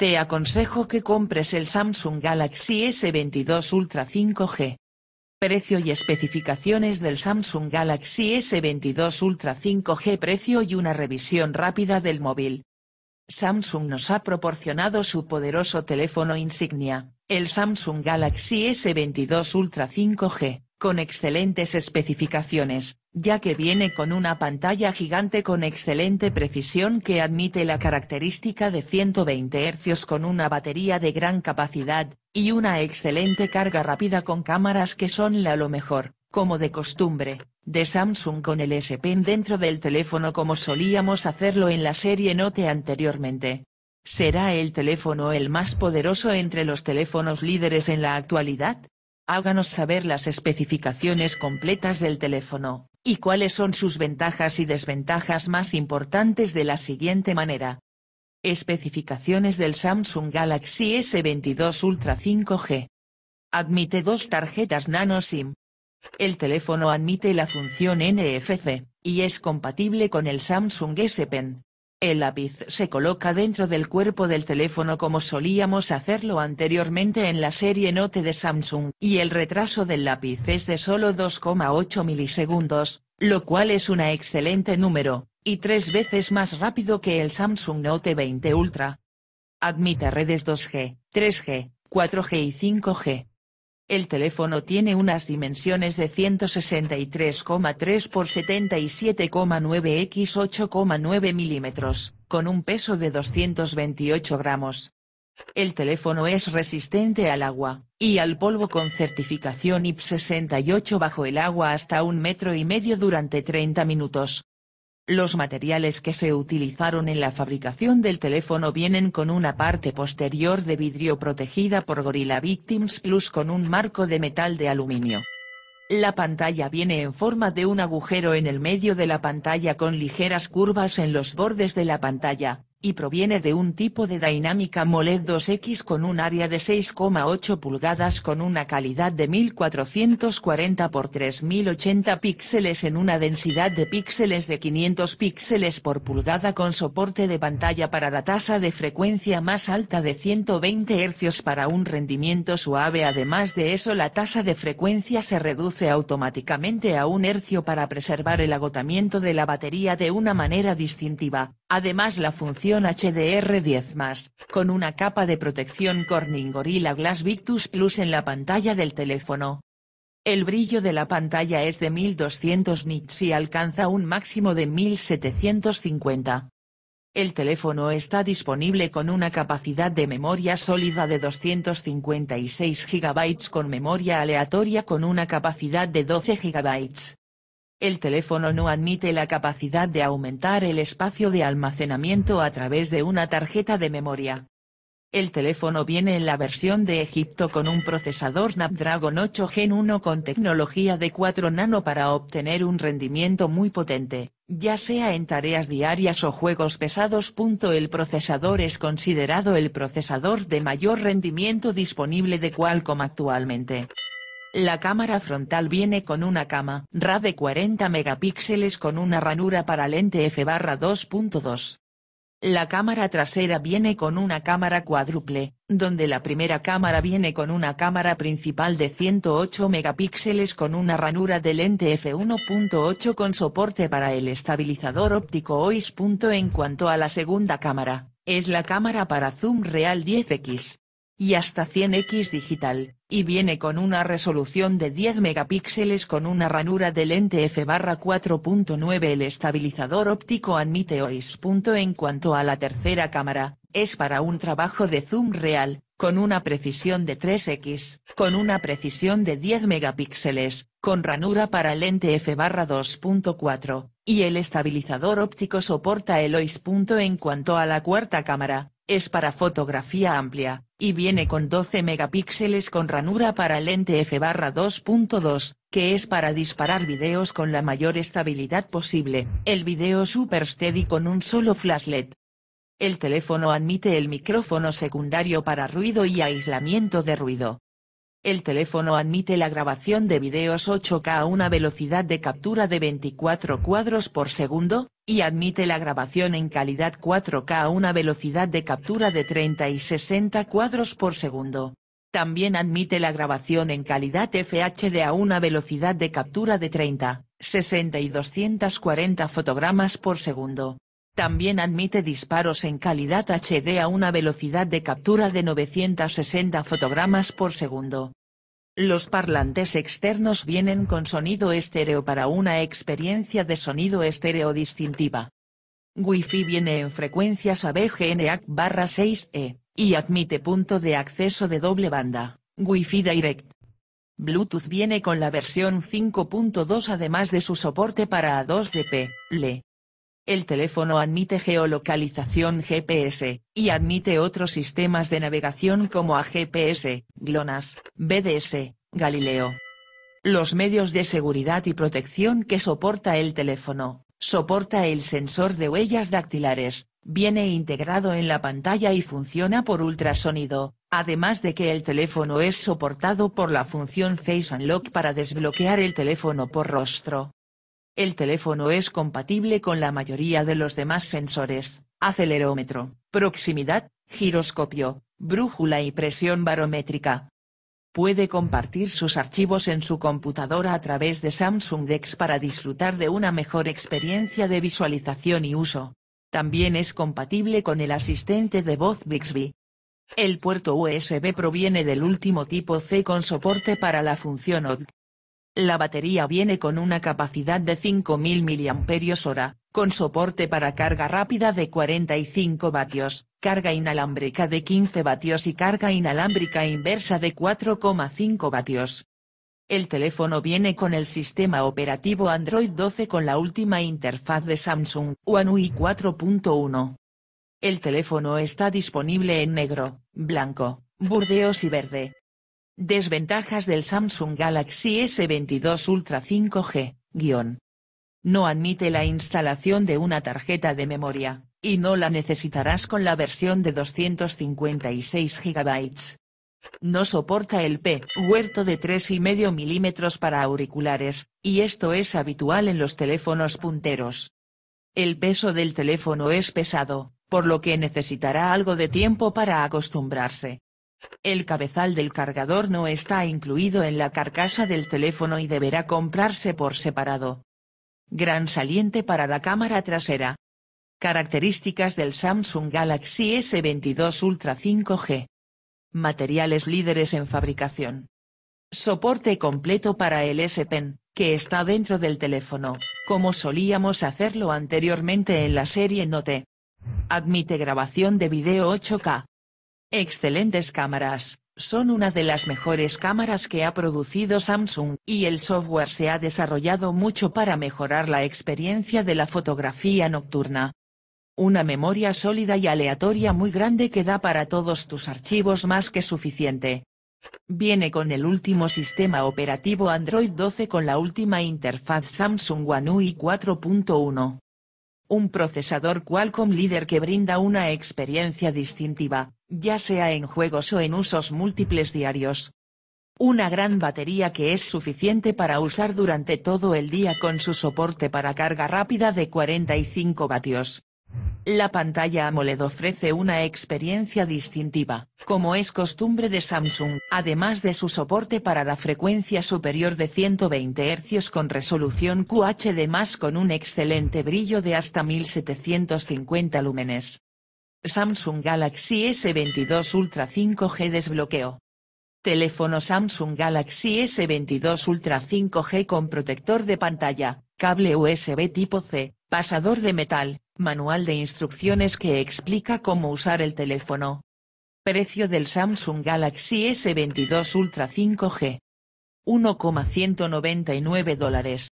Te aconsejo que compres el Samsung Galaxy S22 Ultra 5G. Precio y especificaciones del Samsung Galaxy S22 Ultra 5G Precio y una revisión rápida del móvil. Samsung nos ha proporcionado su poderoso teléfono insignia, el Samsung Galaxy S22 Ultra 5G, con excelentes especificaciones, ya que viene con una pantalla gigante con excelente precisión que admite la característica de 120 Hz con una batería de gran capacidad, y una excelente carga rápida con cámaras que son la lo mejor, como de costumbre, de Samsung con el S Pen dentro del teléfono como solíamos hacerlo en la serie Note anteriormente. ¿Será el teléfono el más poderoso entre los teléfonos líderes en la actualidad? Háganos saber las especificaciones completas del teléfono y cuáles son sus ventajas y desventajas más importantes de la siguiente manera. Especificaciones del Samsung Galaxy S22 Ultra 5G. Admite dos tarjetas nano SIM. El teléfono admite la función NFC, y es compatible con el Samsung S Pen, el lápiz se coloca dentro del cuerpo del teléfono como solíamos hacerlo anteriormente en la serie Note de Samsung, y el retraso del lápiz es de solo 2,8 milisegundos, lo cual es un excelente número, y tres veces más rápido que el Samsung Note 20 Ultra. Admite redes 2G, 3G, 4G y 5G. El teléfono tiene unas dimensiones de 163,3 x 77,9 x 8,9 milímetros, con un peso de 228 gramos. El teléfono es resistente al agua, y al polvo con certificación IP68 bajo el agua hasta un metro y medio durante 30 minutos, los materiales que se utilizaron en la fabricación del teléfono vienen con una parte posterior de vidrio protegida por Gorilla Victims Plus con un marco de metal de aluminio. La pantalla viene en forma de un agujero en el medio de la pantalla con ligeras curvas en los bordes de la pantalla, y proviene de un tipo de dinámica MOLED 2X con un área de 6,8 pulgadas con una calidad de 1440 x 3080 píxeles en una densidad de píxeles de 500 píxeles por pulgada con soporte de pantalla para la tasa de frecuencia más alta de 120 Hz para un rendimiento suave además de eso la tasa de frecuencia se reduce automáticamente a un hercio para preservar el agotamiento de la batería de una manera distintiva, Además la función HDR10+, con una capa de protección Corning Gorilla Glass Victus Plus en la pantalla del teléfono. El brillo de la pantalla es de 1200 nits y alcanza un máximo de 1750. El teléfono está disponible con una capacidad de memoria sólida de 256 GB con memoria aleatoria con una capacidad de 12 GB. El teléfono no admite la capacidad de aumentar el espacio de almacenamiento a través de una tarjeta de memoria. El teléfono viene en la versión de Egipto con un procesador Snapdragon 8 Gen 1 con tecnología de 4 nano para obtener un rendimiento muy potente, ya sea en tareas diarias o juegos pesados. El procesador es considerado el procesador de mayor rendimiento disponible de Qualcomm actualmente. La cámara frontal viene con una cama RA de 40 megapíxeles con una ranura para lente f/2.2. La cámara trasera viene con una cámara cuádruple, donde la primera cámara viene con una cámara principal de 108 megapíxeles con una ranura de lente f1.8 con soporte para el estabilizador óptico OIS. En cuanto a la segunda cámara, es la cámara para zoom real 10x y hasta 100x digital, y viene con una resolución de 10 megapíxeles con una ranura del lente f/4.9 El estabilizador óptico admite OIS. En cuanto a la tercera cámara, es para un trabajo de zoom real, con una precisión de 3x, con una precisión de 10 megapíxeles, con ranura para lente f/2.4, y el estabilizador óptico soporta el OIS. En cuanto a la cuarta cámara, es para fotografía amplia, y viene con 12 megapíxeles con ranura para lente f/2.2, barra que es para disparar videos con la mayor estabilidad posible, el video super steady con un solo flash LED. El teléfono admite el micrófono secundario para ruido y aislamiento de ruido. El teléfono admite la grabación de videos 8K a una velocidad de captura de 24 cuadros por segundo, y admite la grabación en calidad 4K a una velocidad de captura de 30 y 60 cuadros por segundo. También admite la grabación en calidad FHD a una velocidad de captura de 30, 60 y 240 fotogramas por segundo. También admite disparos en calidad HD a una velocidad de captura de 960 fotogramas por segundo. Los parlantes externos vienen con sonido estéreo para una experiencia de sonido estéreo distintiva. Wi-Fi viene en frecuencias ABGNAC barra 6E, y admite punto de acceso de doble banda, Wi-Fi Direct. Bluetooth viene con la versión 5.2 además de su soporte para A2DP, LE, el teléfono admite geolocalización GPS, y admite otros sistemas de navegación como AGPS, GLONASS, BDS, Galileo. Los medios de seguridad y protección que soporta el teléfono, soporta el sensor de huellas dactilares, viene integrado en la pantalla y funciona por ultrasonido, además de que el teléfono es soportado por la función Face Unlock para desbloquear el teléfono por rostro. El teléfono es compatible con la mayoría de los demás sensores, acelerómetro, proximidad, giroscopio, brújula y presión barométrica. Puede compartir sus archivos en su computadora a través de Samsung Dex para disfrutar de una mejor experiencia de visualización y uso. También es compatible con el asistente de voz Bixby. El puerto USB proviene del último tipo C con soporte para la función OD. La batería viene con una capacidad de 5.000 mAh, con soporte para carga rápida de 45 vatios, carga inalámbrica de 15 vatios y carga inalámbrica inversa de 4,5 vatios. El teléfono viene con el sistema operativo Android 12 con la última interfaz de Samsung, One UI 4.1. El teléfono está disponible en negro, blanco, burdeos y verde, Desventajas del Samsung Galaxy S22 Ultra 5G, No admite la instalación de una tarjeta de memoria, y no la necesitarás con la versión de 256 GB. No soporta el P, huerto de 3,5 milímetros para auriculares, y esto es habitual en los teléfonos punteros. El peso del teléfono es pesado, por lo que necesitará algo de tiempo para acostumbrarse. El cabezal del cargador no está incluido en la carcasa del teléfono y deberá comprarse por separado. Gran saliente para la cámara trasera. Características del Samsung Galaxy S22 Ultra 5G. Materiales líderes en fabricación. Soporte completo para el S Pen, que está dentro del teléfono, como solíamos hacerlo anteriormente en la serie Note. Admite grabación de video 8K. Excelentes cámaras, son una de las mejores cámaras que ha producido Samsung, y el software se ha desarrollado mucho para mejorar la experiencia de la fotografía nocturna. Una memoria sólida y aleatoria muy grande que da para todos tus archivos más que suficiente. Viene con el último sistema operativo Android 12 con la última interfaz Samsung One UI 4.1. Un procesador Qualcomm líder que brinda una experiencia distintiva, ya sea en juegos o en usos múltiples diarios. Una gran batería que es suficiente para usar durante todo el día con su soporte para carga rápida de 45 vatios. La pantalla AMOLED ofrece una experiencia distintiva, como es costumbre de Samsung, además de su soporte para la frecuencia superior de 120 Hz con resolución QHD+, con un excelente brillo de hasta 1750 lúmenes. Samsung Galaxy S22 Ultra 5G desbloqueo. Teléfono Samsung Galaxy S22 Ultra 5G con protector de pantalla, cable USB tipo C, pasador de metal, manual de instrucciones que explica cómo usar el teléfono. Precio del Samsung Galaxy S22 Ultra 5G. 1,199 dólares.